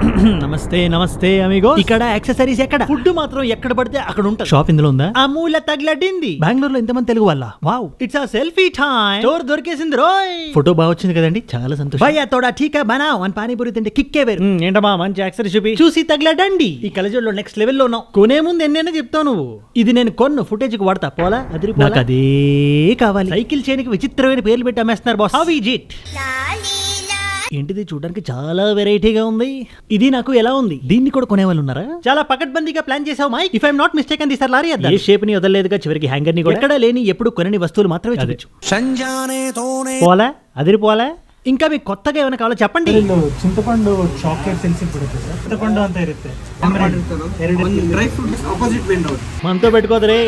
నమస్తే నమస్తే అమిగో ఇక్కడ యాక్సెసరీస్ ఎక్కడ ఫుడ్ మాత్రం ఎక్కడ పడితే అక్కడ ఉంటుంది షాప్ ఇందులో ఉందా ఆ మూల బెంగళూరు బెంగళూరులో ఇంతమంది తెలుగు వాళ్ళ wow it's a selfie time చోర్ దొరికేసింది రోయ్ ఫోటో బాగా వచ్చింది కదండి చాలా సంతోషం భయ్యా తోడా ఠీకా బనా అని పానీపూరి తింటే కిక్కే వేరు ఏంటమ్మా మంచి యాక్సెసరీ చూపి చూసి తగిలడండి ఈ కలజోళ్ళు నెక్స్ట్ లెవెల్లో ఉన్నావు కొనే ముందు ఎన్నైనా చెప్తావు నువ్వు ఇది నేను కొన్ను ఫుటేజ్ కు వాడతా పోలా అదిరి నాకు అదే కావాలి సైకిల్ చేయడానికి విచిత్రమైన పేర్లు పెట్టి అమ్మేస్తున్నారు బాస్ హౌ ఈజ్ ఇట్ ఏంటిది చూడడానికి చాలా వెరైటీగా ఉంది ఇది నాకు ఎలా ఉంది దీన్ని కూడా కొనే వాళ్ళు ఉన్నారా చాలా పకడ్బందీగా ప్లాన్ చేసావు my if I'm not mistake అని తీసారు లారీ ఏ షేప్ ని వదలలేదుగా చివరికి హ్యాంగర్ ని కూడా ఎక్కడ లేని ఎప్పుడు కొనని వస్తువులు మాత్రమే తోనే పోలా అదిరిపోలే ఇంకా మీకు కొత్తగా ఏమైనా కావాలో చెప్పండి చింతపండు చాక్లెట్ తెలిసి చింతపండు అంతా ಇರುತ್ತೆ మనతో పెట్టుకోదరే